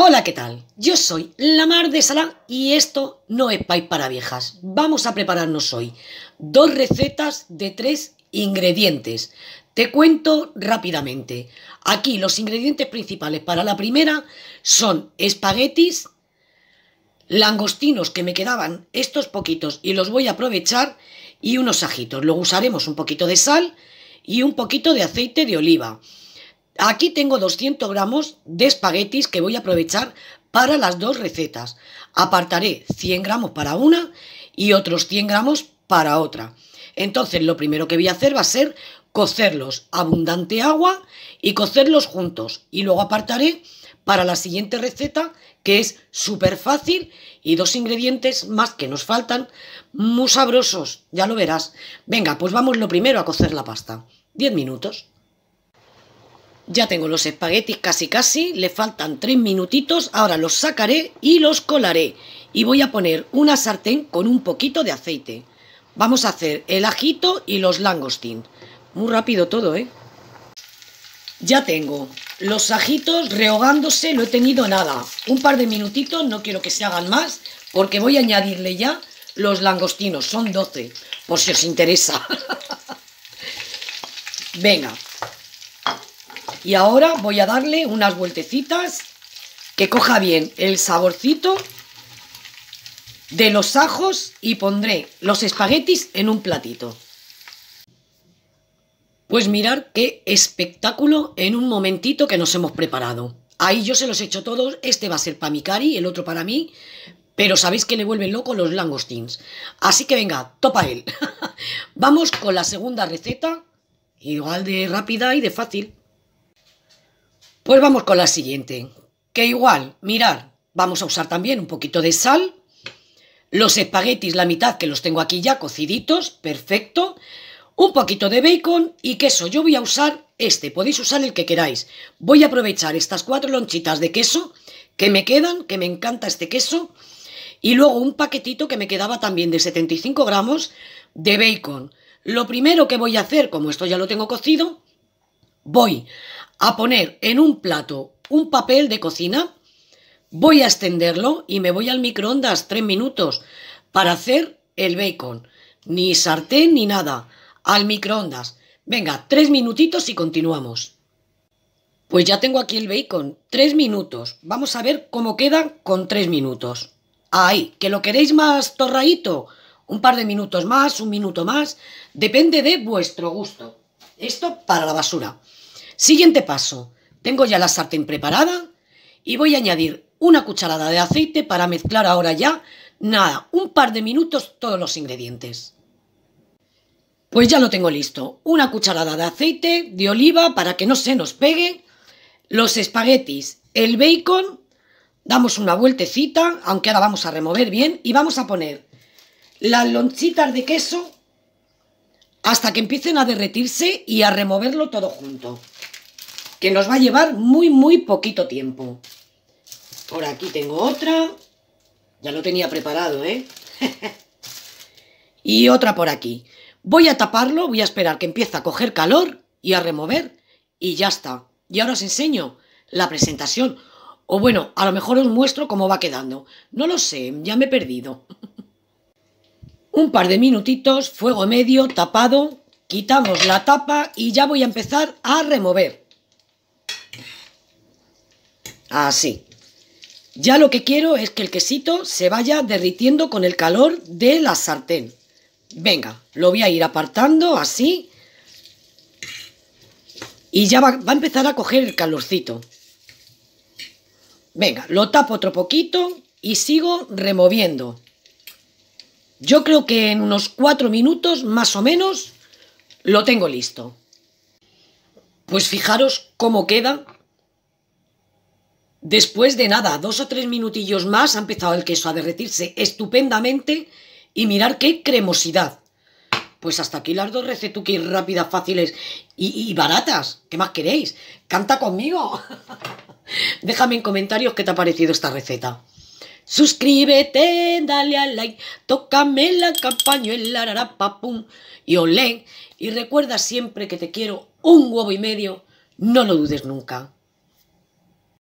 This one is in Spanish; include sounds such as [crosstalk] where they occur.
Hola, ¿qué tal? Yo soy Lamar de Salán y esto no es pay para viejas. Vamos a prepararnos hoy dos recetas de tres ingredientes. Te cuento rápidamente. Aquí los ingredientes principales para la primera son espaguetis, langostinos que me quedaban estos poquitos y los voy a aprovechar y unos ajitos. Luego usaremos un poquito de sal y un poquito de aceite de oliva. Aquí tengo 200 gramos de espaguetis que voy a aprovechar para las dos recetas. Apartaré 100 gramos para una y otros 100 gramos para otra. Entonces lo primero que voy a hacer va a ser cocerlos abundante agua y cocerlos juntos. Y luego apartaré para la siguiente receta que es súper fácil y dos ingredientes más que nos faltan muy sabrosos, ya lo verás. Venga, pues vamos lo primero a cocer la pasta. 10 minutos. Ya tengo los espaguetis casi casi, le faltan tres minutitos, ahora los sacaré y los colaré. Y voy a poner una sartén con un poquito de aceite. Vamos a hacer el ajito y los langostín. Muy rápido todo, ¿eh? Ya tengo los ajitos rehogándose, no he tenido nada. Un par de minutitos, no quiero que se hagan más, porque voy a añadirle ya los langostinos, son 12, por si os interesa. [laughs] Venga, y ahora voy a darle unas vueltecitas que coja bien el saborcito de los ajos y pondré los espaguetis en un platito. Pues mirar qué espectáculo en un momentito que nos hemos preparado. Ahí yo se los he hecho todos, este va a ser para mi cari, el otro para mí, pero sabéis que le vuelven loco los langostins. Así que venga, topa él. [laughs] Vamos con la segunda receta, igual de rápida y de fácil. Pues vamos con la siguiente, que igual, mirar, vamos a usar también un poquito de sal, los espaguetis, la mitad que los tengo aquí ya cociditos, perfecto, un poquito de bacon y queso. Yo voy a usar este, podéis usar el que queráis. Voy a aprovechar estas cuatro lonchitas de queso que me quedan, que me encanta este queso, y luego un paquetito que me quedaba también de 75 gramos de bacon. Lo primero que voy a hacer, como esto ya lo tengo cocido, voy a poner en un plato un papel de cocina, voy a extenderlo y me voy al microondas tres minutos para hacer el bacon. Ni sartén ni nada, al microondas. Venga, tres minutitos y continuamos. Pues ya tengo aquí el bacon, tres minutos. Vamos a ver cómo queda con tres minutos. Ahí, que lo queréis más torradito, un par de minutos más, un minuto más, depende de vuestro gusto. Esto para la basura. Siguiente paso. Tengo ya la sartén preparada y voy a añadir una cucharada de aceite para mezclar ahora ya, nada, un par de minutos todos los ingredientes. Pues ya lo tengo listo. Una cucharada de aceite de oliva para que no se nos pegue. Los espaguetis, el bacon. Damos una vueltecita, aunque ahora vamos a remover bien. Y vamos a poner las lonchitas de queso hasta que empiecen a derretirse y a removerlo todo junto. Que nos va a llevar muy, muy poquito tiempo. Por aquí tengo otra. Ya lo tenía preparado, ¿eh? [laughs] y otra por aquí. Voy a taparlo, voy a esperar que empiece a coger calor y a remover. Y ya está. Y ahora os enseño la presentación. O bueno, a lo mejor os muestro cómo va quedando. No lo sé, ya me he perdido. [laughs] Un par de minutitos, fuego medio, tapado, quitamos la tapa y ya voy a empezar a remover. Así. Ya lo que quiero es que el quesito se vaya derritiendo con el calor de la sartén. Venga, lo voy a ir apartando así. Y ya va, a empezar a coger el calorcito. Venga, lo tapo otro poquito y sigo removiendo. Yo creo que en unos cuatro minutos, más o menos, lo tengo listo. Pues fijaros cómo queda. Después de nada, dos o tres minutillos más, ha empezado el queso a derretirse estupendamente. Y mirar qué cremosidad. Pues hasta aquí las dos recetuquis rápidas, fáciles y, y baratas. ¿Qué más queréis? ¡Canta conmigo! [laughs] Déjame en comentarios qué te ha parecido esta receta. Suscríbete, dale al like, tócame la campañuela, rarapapum y olé. Y recuerda siempre que te quiero un huevo y medio, no lo dudes nunca.